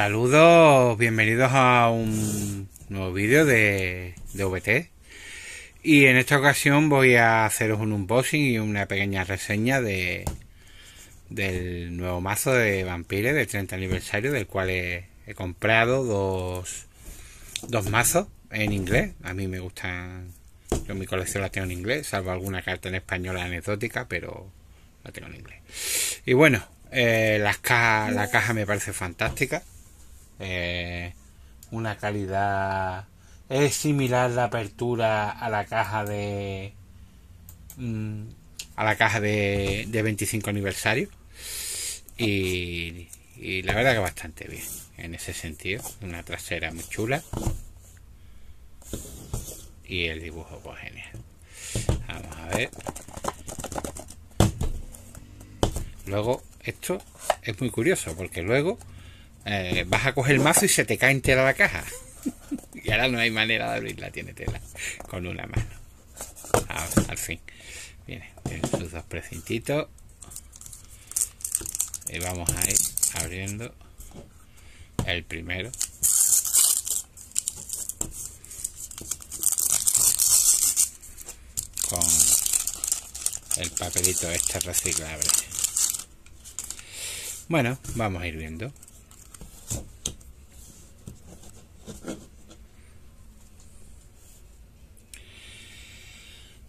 Saludos, bienvenidos a un nuevo vídeo de, VT. Y en esta ocasión voy a haceros un unboxing y una pequeña reseña de del nuevo mazo de Vampires del 30 aniversario, del cual he, comprado dos, mazos en inglés. A mí me gustan, yo mi colección la tengo en inglés, salvo alguna carta en español anecdótica, pero la tengo en inglés. Y bueno, eh, la caja me parece fantástica. Eh, una calidad es similar la apertura a la caja de mm, a la caja de, de 25 aniversario y, la verdad que bastante bien en ese sentido una trasera muy chula y el dibujo pues genial vamos a ver luego esto es muy curioso porque luego eh, vas a coger el mazo y se te cae entera la caja. y ahora no hay manera de abrirla, tiene tela con una mano. al fin. Viene, tiene sus dos precintitos. Y vamos a ir abriendo el primero. Con el papelito este reciclable. Bueno, vamos a ir viendo.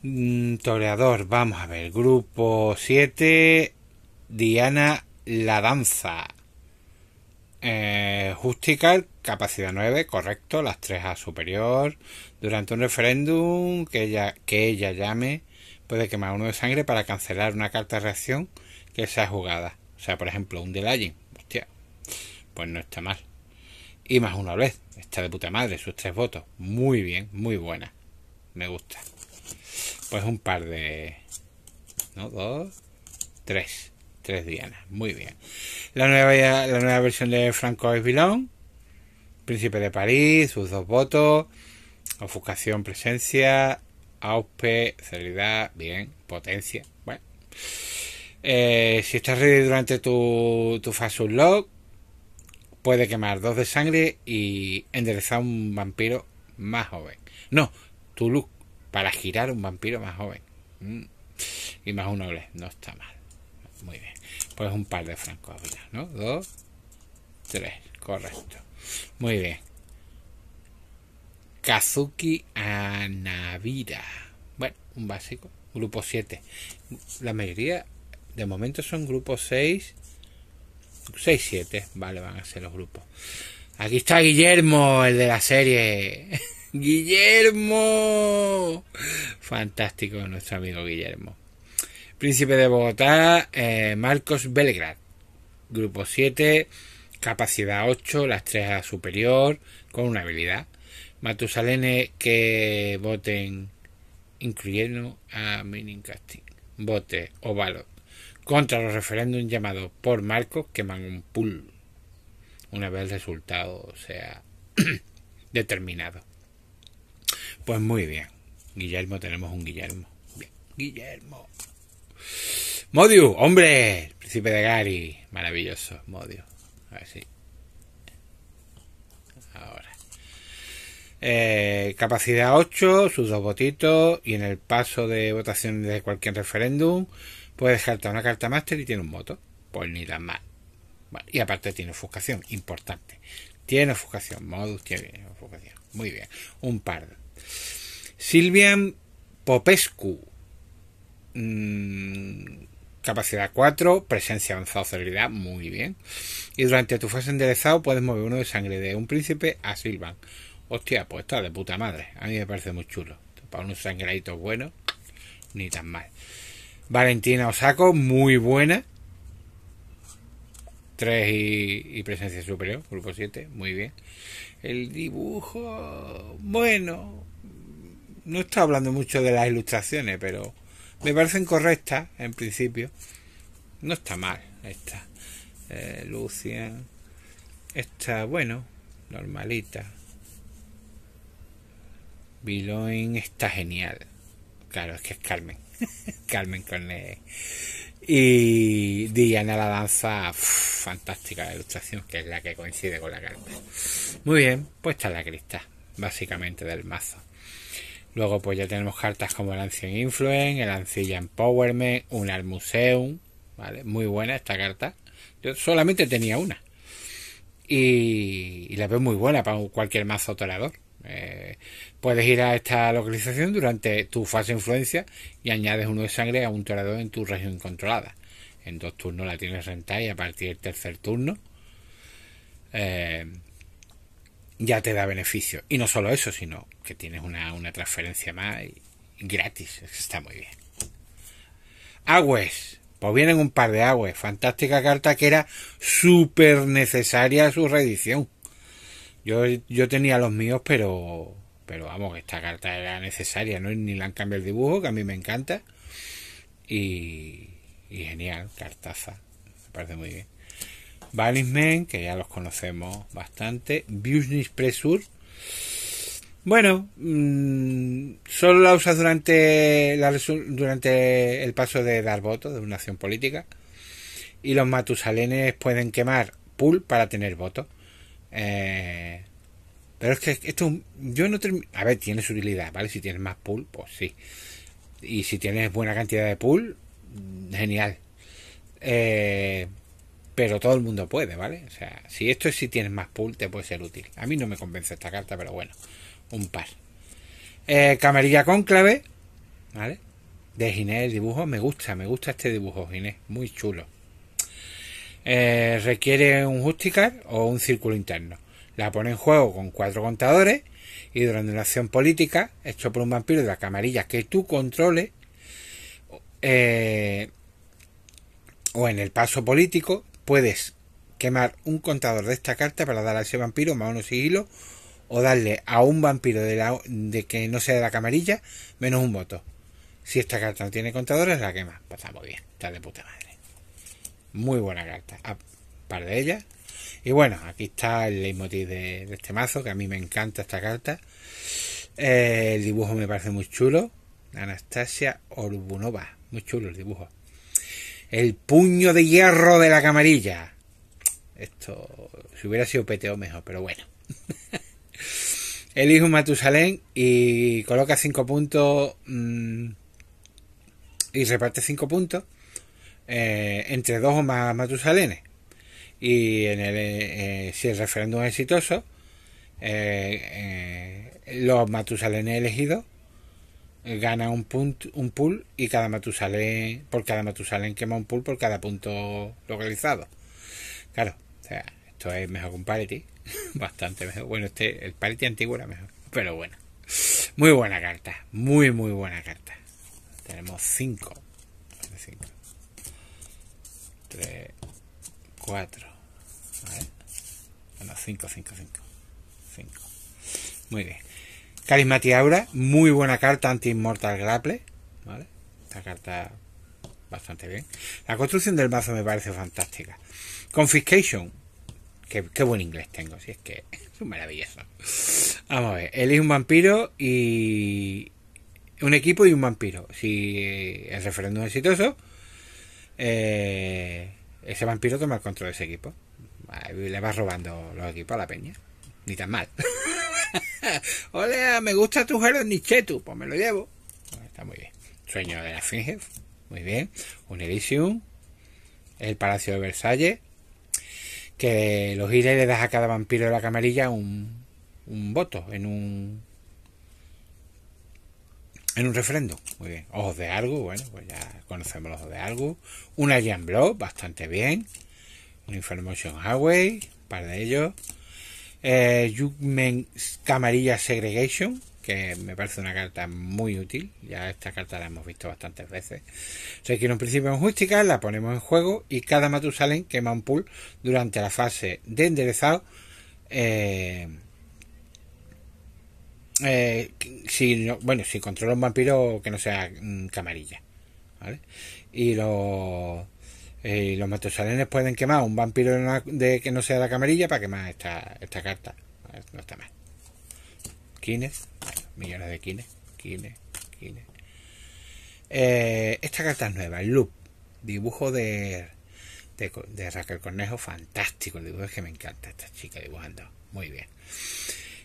Mm, toreador, vamos a ver. Grupo 7, Diana La Danza. Eh, Justical, capacidad 9, correcto, las 3 a superior. Durante un referéndum que ella, que ella llame, puede quemar uno de sangre para cancelar una carta de reacción que sea jugada. O sea, por ejemplo, un delaying. Hostia, pues no está mal. Y más una vez, está de puta madre, sus tres votos. Muy bien, muy buena. Me gusta pues un par de... ¿No? Dos, tres. Tres dianas. Muy bien. La nueva, la nueva versión de Francois Villon. Príncipe de París, sus dos votos. Ofuscación, presencia. Auspe, celeridad, bien. Potencia. Bueno. Eh, si estás ready durante tu, tu fast log, puede quemar dos de sangre y enderezar un vampiro más joven. No, tu para girar un vampiro más joven. Mm. Y más un noble, no está mal. Muy bien. Pues un par de francos ¿no? Dos, tres, correcto. Muy bien. Kazuki Anavira. Bueno, un básico. Grupo 7. La mayoría, de momento, son grupos 6. 6, 7. Vale, van a ser los grupos. Aquí está Guillermo, el de la serie. Guillermo. Fantástico nuestro amigo Guillermo. Príncipe de Bogotá, eh, Marcos Belgrad. Grupo 7, capacidad 8, las 3 a superior, con una habilidad. Matusalene que voten, incluyendo a Mining Casting, vote o contra los referéndums llamados por Marcos queman un pool una vez el resultado sea determinado. Pues muy bien. Guillermo, tenemos un Guillermo. Guillermo. Modiu, hombre. Príncipe de Gary. Maravilloso, Modiu. A ver si. Ahora. Eh, capacidad 8, sus dos votitos. Y en el paso de votación de cualquier referéndum, puede descartar una carta máster y tiene un voto. Pues ni tan mal. y aparte tiene ofuscación, importante. Tiene ofuscación, modus tiene ofuscación. Muy bien. Un par Silvian Popescu, mm, capacidad 4, presencia avanzada, celeridad, muy bien. Y durante tu fase enderezado puedes mover uno de sangre de un príncipe a Silvan. Hostia, pues está de puta madre. A mí me parece muy chulo. Para unos sangraditos buenos, ni tan mal. Valentina Osaco, muy buena. 3 y, presencia superior, grupo 7, muy bien. El dibujo, bueno, no estoy hablando mucho de las ilustraciones, pero me parecen correctas en principio. No está mal esta. Eh, lucia Lucian. Está bueno, normalita. Biloin está genial. Claro, es que es Carmen. Carmen Corné. Y Diana la danza, fantástica la ilustración, que es la que coincide con la carta. Muy bien, pues está la crista, básicamente del mazo. Luego pues ya tenemos cartas como el Ancient Influence, el Ancilla Empowerment, un al Museum, ¿vale? Muy buena esta carta. Yo solamente tenía una. Y, la veo muy buena para cualquier mazo torador. Eh, puedes ir a esta localización durante tu fase de influencia y añades uno de sangre a un torador en tu región controlada. En dos turnos la tienes rentada y a partir del tercer turno eh, ya te da beneficio. Y no solo eso, sino que tienes una, transferencia más gratis. Está muy bien. Agües. Pues vienen un par de agües. Fantástica carta que era súper necesaria su reedición. Yo, yo tenía los míos, pero pero vamos, esta carta era necesaria, ¿no? Ni la han cambiado el dibujo, que a mí me encanta. Y, y genial, cartaza. Me parece muy bien. Valismen, que ya los conocemos bastante, Business Presur Bueno, mm, solo la usas durante, durante el paso de dar votos de una acción política. Y los matusalenes pueden quemar pool para tener votos. Eh, pero es que esto, yo no A ver, tiene utilidad, ¿vale? Si tienes más pool, pues sí. Y si tienes buena cantidad de pool, mm, genial. Eh, pero todo el mundo puede, ¿vale? O sea, si esto es si tienes más pool, te puede ser útil. A mí no me convence esta carta, pero bueno, un par. Eh, camarilla cónclave, ¿vale? De Ginés, el dibujo, me gusta, me gusta este dibujo, Ginés, muy chulo. Eh, requiere un justicar o un círculo interno. La pone en juego con cuatro contadores y durante una acción política, hecho por un vampiro de la camarilla que tú controles, eh, o en el paso político, puedes quemar un contador de esta carta para darle a ese vampiro más uno sigilo o darle a un vampiro de, la, de que no sea de la camarilla menos un voto. Si esta carta no tiene contadores, la quema. Pues muy bien, está de puta madre. Muy buena carta. A par de ella. Y bueno, aquí está el leitmotiv de, este mazo, que a mí me encanta esta carta. Eh, el dibujo me parece muy chulo. Anastasia Orbunova. Muy chulo el dibujo. El puño de hierro de la camarilla. Esto, si hubiera sido peteo mejor, pero bueno. Elige un Matusalén y coloca 5 puntos mm, y reparte 5 puntos eh, entre dos o más Matusalenes. Y en el, eh, eh, si el referéndum es exitoso, los Matusalenes elegidos eh, gana un, punt, un pool y cada Matusalén, por cada Matusalén quema un pool por cada punto localizado. Claro, esto es mejor que un parity, bastante mejor. Bueno, este, el parity antiguo era mejor, pero bueno. Muy buena carta, muy, muy buena carta. Tenemos 5. 3, 4. 5, 5, 5. 5. Muy bien. Carismati Aura, muy buena carta anti-Immortal Grapple. ¿vale? Esta carta bastante bien. La construcción del mazo me parece fantástica. Confiscation. Qué, buen inglés tengo, si es que es maravilloso. Vamos a ver, elige un vampiro y. Un equipo y un vampiro. Si el referéndum es exitoso, eh, ese vampiro toma el control de ese equipo. Le va robando los equipos a la peña. Ni tan mal. Hola, me gusta tu Harold Nichetu. Pues me lo llevo. Ah, está muy bien. Sueño de la Finge. Muy bien. Un Elysium. El Palacio de Versalles. Que los y le das a cada vampiro de la camarilla un, voto en un. En un referendo, muy bien. Ojos de algo, bueno, pues ya conocemos los ojos de algo. Una Jean bastante bien. Un Information Highway, un par de ellos. Eh, Camarilla Segregation, que me parece una carta muy útil. Ya esta carta la hemos visto bastantes veces. Requiere un principio en justicia, la ponemos en juego y cada matusalen quema un pool durante la fase de enderezado. Eh, eh, si bueno, si controla un vampiro que no sea mm, camarilla. ¿vale? Y lo eh, los matosalenes pueden quemar un vampiro de, que no sea la camarilla para quemar esta, esta carta. Eh, no está mal. Kines, bueno, millones de kines, kines, eh, esta carta es nueva, el loop. Dibujo de, de, Raquel Cornejo, fantástico. El dibujo es que me encanta esta chica dibujando. Muy bien.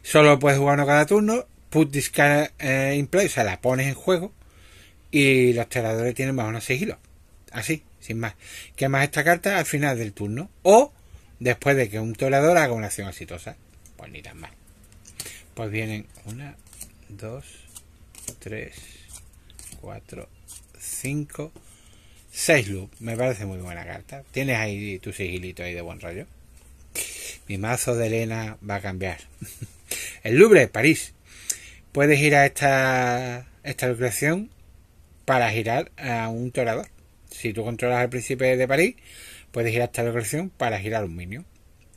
Solo puedes jugar cada turno. Put this eh, in play, o sea, la pones en juego. Y los teladores tienen más o menos Así, sin más. ¿Qué más esta carta? Al final del turno. O después de que un torador haga una acción exitosa. Pues ni tan mal. Pues vienen una, dos, tres, cuatro, cinco, seis loop. Me parece muy buena carta. Tienes ahí tu sigilito ahí de buen rollo. Mi mazo de Elena va a cambiar. El Louvre, París. Puedes ir a esta, esta locación para girar a un torador. Si tú controlas al príncipe de París, puedes ir hasta la localización para girar un minion.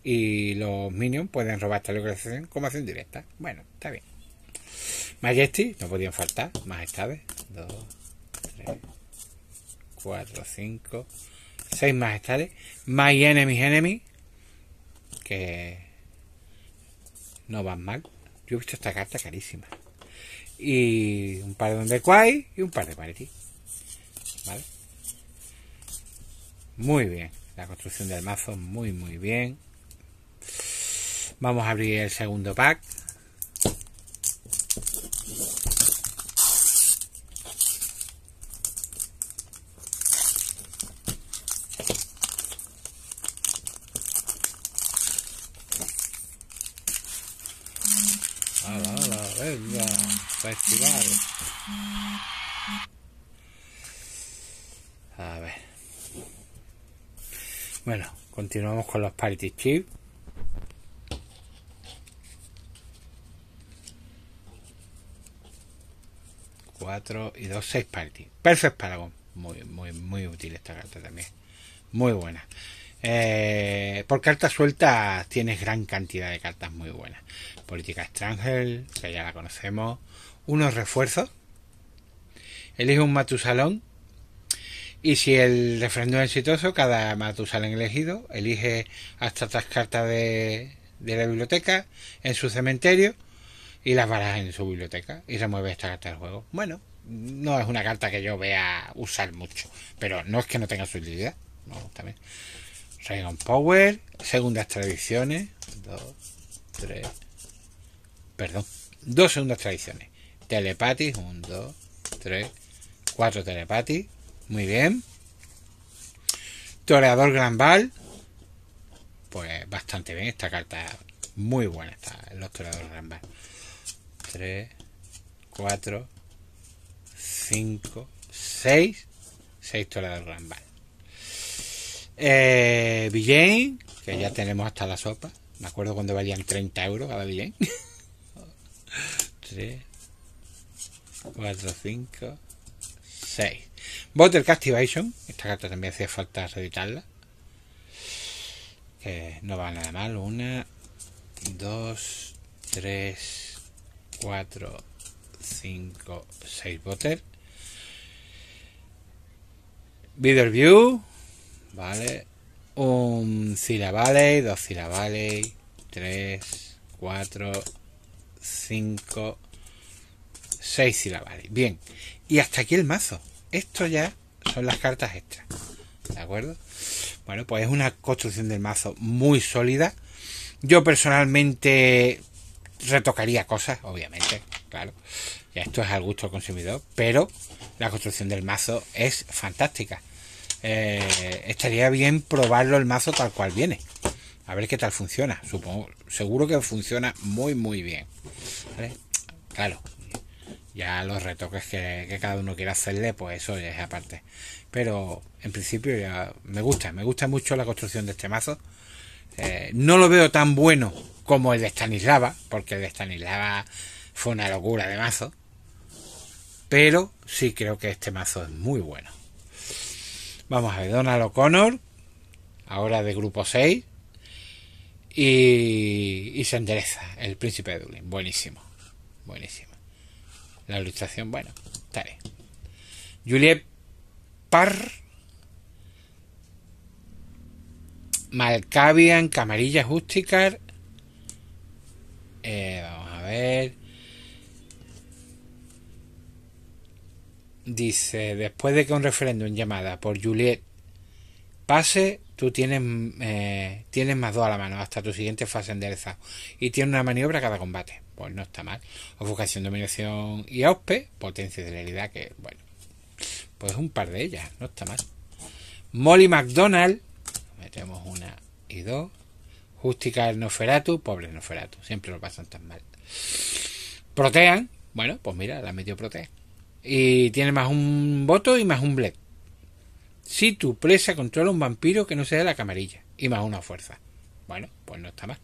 Y los minions pueden robar esta localización como acción directa. Bueno, está bien. Majesty, no podían faltar. Majestades. 2, 3, 4, 5, 6 majestades. My Enemies enemy. Que no van mal. Yo he visto esta carta carísima. Y un par de donde y un par de paretis. ¿Vale? Muy bien. La construcción del mazo, muy, muy bien. Vamos a abrir el segundo pack. continuamos con los party chips 4 y 2, 6 party. Perfect para Muy, muy, muy útil esta carta también. Muy buena. Eh, por cartas sueltas tienes gran cantidad de cartas muy buenas. Política extranjera, que ya la conocemos. Unos refuerzos. Elige un Matusalón y si el refrendo es exitoso, cada Matusalén elegido elige hasta tres cartas de, la biblioteca en su cementerio y las barajas en su biblioteca y mueve esta carta del juego. Bueno, no es una carta que yo vea usar mucho, pero no es que no tenga su utilidad. No, también. Rayon Power, segundas tradiciones, dos, tres, perdón, dos segundas tradiciones. Telepatis, un, dos, tres, cuatro telepatis, muy bien. Toreador Granval. Pues bastante bien. Esta carta muy buena. Está el Toreador Granval. 3, 4, 5, 6. 6 Toreador Granval. Eh, que ya tenemos hasta la sopa. Me acuerdo cuando valían 30 euros cada Villain. 3, 4, 5, 6. Bottle Captivation. Esta carta también hacía falta reeditarla. Que no va nada mal. Una, dos, tres, cuatro, cinco, seis botes. Video View. Vale. Un Valley, dos Valley, tres, cuatro, cinco, seis Valley. Bien. Y hasta aquí el mazo. Esto ya son las cartas extras. ¿De acuerdo? Bueno, pues es una construcción del mazo muy sólida. Yo personalmente retocaría cosas, obviamente, claro. Ya esto es al gusto del consumidor, pero la construcción del mazo es fantástica. Eh, estaría bien probarlo el mazo tal cual viene. A ver qué tal funciona. Supongo, seguro que funciona muy, muy bien. Claro, ya los retoques que, cada uno quiera hacerle, pues eso ya es aparte. Pero en principio ya me gusta, me gusta mucho la construcción de este mazo. Eh, no lo veo tan bueno como el de Stanislava, porque el de Stanislava fue una locura de mazo. Pero sí creo que este mazo es muy bueno. Vamos a ver, Donald O'Connor, ahora de grupo 6. Y, y se endereza el príncipe de Dublín. Buenísimo, buenísimo. La ilustración, bueno, está bien. Juliet Parr. Malcavian, Camarilla Justicar. Eh, vamos a ver. Dice, después de que un referéndum llamada por Juliet pase, tú tienes, eh, tienes más dos a la mano hasta tu siguiente fase enderezado. Y tiene una maniobra cada combate pues no está mal. Ofuscación, dominación y auspe, potencia de realidad, que bueno, pues un par de ellas, no está mal. Molly McDonald, metemos una y dos. Justica Noferatu, pobre Noferatu, siempre lo pasan tan mal. Protean, bueno, pues mira, la metió Protea. Y tiene más un voto y más un bled. Si tu presa controla un vampiro que no sea de la camarilla. Y más una fuerza. Bueno, pues no está mal.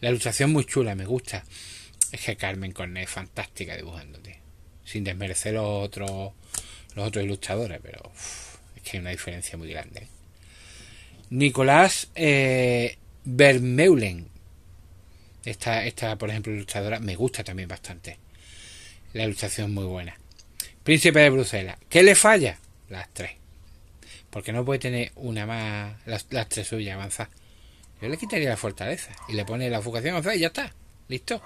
La ilustración muy chula, me gusta. Es que Carmen Cornet es fantástica dibujándote Sin desmerecer los otros, los otros ilustradores, pero es que hay una diferencia muy grande. ¿eh? Nicolás eh, Vermeulen. Esta, esta, por ejemplo, ilustradora me gusta también bastante. La ilustración es muy buena. Príncipe de Bruselas. ¿Qué le falla? Las tres. Porque no puede tener una más, las, las tres suyas avanzadas. Yo le quitaría la fortaleza y le pone la fugación avanzada y ya está. Listo.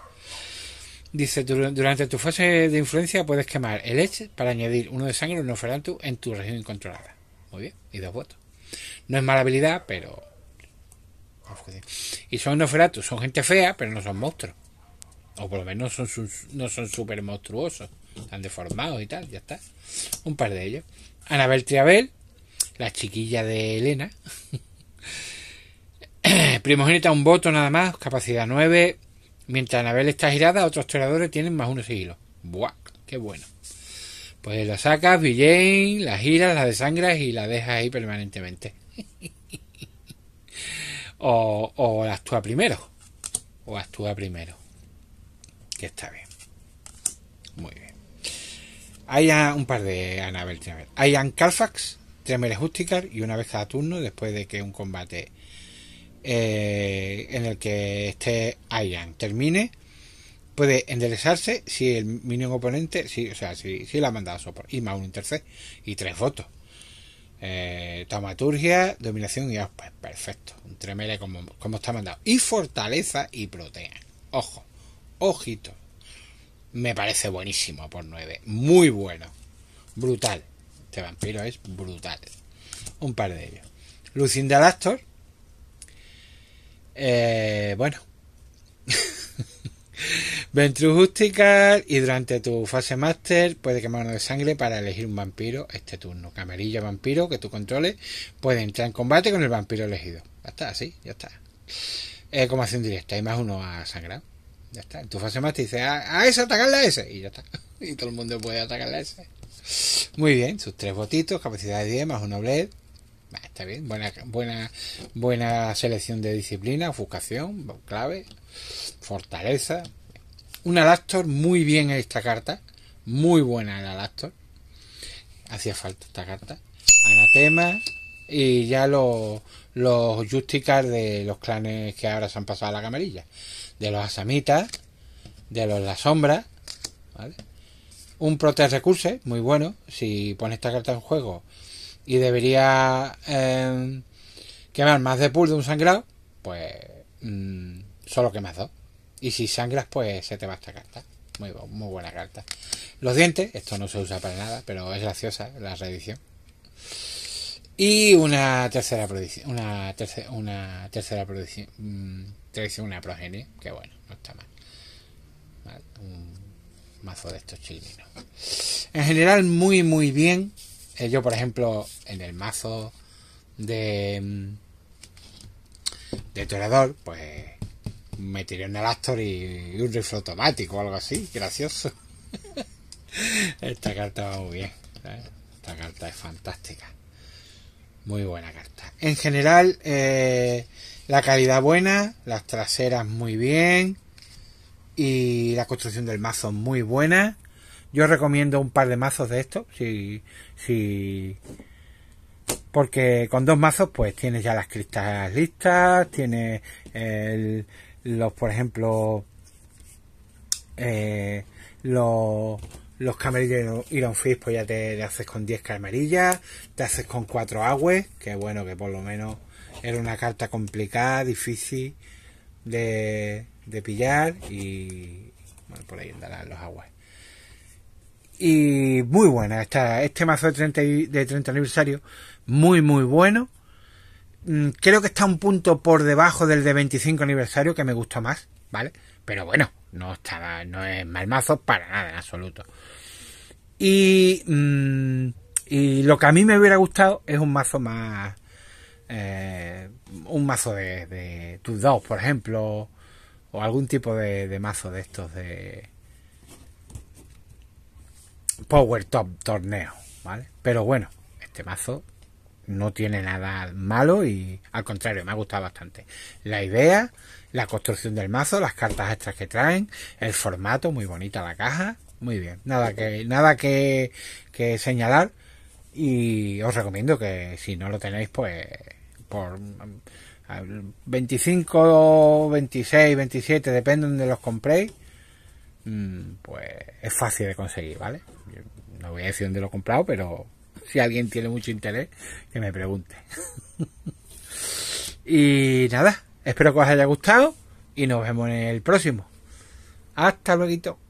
Dice, durante tu fase de influencia puedes quemar el leche para añadir uno de sangre o Noferatu en tu región incontrolada. Muy bien, y dos votos. No es mala habilidad, pero... Y son Noferatu, son gente fea, pero no son monstruos. O por lo menos son no son súper monstruosos. Están deformados y tal, ya está. Un par de ellos. Anabel Triabel, la chiquilla de Elena. Primogénita un voto nada más, capacidad 9, Mientras Anabel está girada, otros tiradores tienen más unos hilos. ¡Buah! ¡Qué bueno! Pues la sacas, Villain, la giras, la desangras y la dejas ahí permanentemente. o, la actúa primero. O actúa primero. Que está bien. Muy bien. Hay un par de Anabel Tremel. Hay Ann Carfax, Tremer Justicar y una vez cada turno, después de que un combate eh, en el que esté Ayan termine puede enderezarse si el mínimo oponente o sea, si, si la ha mandado y más un y tres votos eh, taumaturgia, dominación y pues perfecto, un como, como está mandado y fortaleza y protea ojo, ojito me parece buenísimo por 9 muy bueno, brutal este vampiro es brutal un par de ellos Lucinda Astor eh, bueno. Ventrujustica y durante tu fase máster puede quemar uno de sangre para elegir un vampiro este turno. Camarilla vampiro que tú controles puede entrar en combate con el vampiro elegido. Ya está, así, ya está. Eh, como acción directa, hay más uno a sangrar. Ya está. En tu fase máster dice a, ese, atacarle a ese. Y ya está. Y todo el mundo puede atacarle a ese. Muy bien, sus tres botitos, capacidad de 10 más uno bled. Está bien, buena, buena, buena selección de disciplina, ofuscación, clave, fortaleza. Un Alastor muy bien en esta carta, muy buena el Alastor Hacía falta esta carta. Anatema y ya los, los de los clanes que ahora se han pasado a la camarilla. De los Asamitas, de los La Sombra, Un Prote Recurse, muy bueno. Si pone esta carta en juego, y debería em, quemar más de pool de un sangrado, pues mm, solo quemas dos. Y si sangras, pues se te va esta carta. Muy, muy buena carta. Los dientes, esto no se usa para nada, pero es graciosa la reedición. Y una tercera producción, una, tercera una tercera producción. una progenie, que bueno, no está mal. mal un mazo de estos chilenos. En general, muy, muy bien. Eh, yo, por ejemplo, en el mazo de. Mm, de Toreador, pues. me tiré un Elastor y, un rifle automático o algo así, gracioso. Esta carta va muy bien. Esta carta es fantástica. Muy buena carta. En general, eh, la calidad buena, las traseras muy bien y la construcción del mazo muy buena. Yo recomiendo un par de mazos de estos, si, porque con dos mazos pues tienes ya las cristas listas, tienes los, por ejemplo, eh, los, los y Iron Fist pues ya te, haces con 10 camarillas, te haces con 4 agües, que bueno, que por lo menos era una carta complicada, difícil de, de pillar y bueno, por ahí andarán los aguas y muy buena. está. este mazo de 30, de aniversario, muy, muy bueno. Mm, creo que está un punto por debajo del de 25 aniversario, que me gusta más, ¿vale? Pero bueno, no, estaba no es mal mazo para nada en absoluto. Y, mm, y lo que a mí me hubiera gustado es un mazo más. Eh, un mazo de, de tus por ejemplo, o algún tipo de mazo de estos de Power Top Torneo, ¿vale? Pero bueno, este mazo no tiene nada malo y al contrario, me ha gustado bastante. La idea, la construcción del mazo, las cartas extras que traen, el formato, muy bonita la caja, muy bien. Nada que, nada que, señalar y os recomiendo que si no lo tenéis, pues por 25, 26, 27, depende donde los compréis Mm, pues es fácil de conseguir, ¿vale? no voy a decir dónde lo he comprado, pero si alguien tiene mucho interés, que me pregunte. y nada, espero que os haya gustado y nos vemos en el próximo. Hasta luego.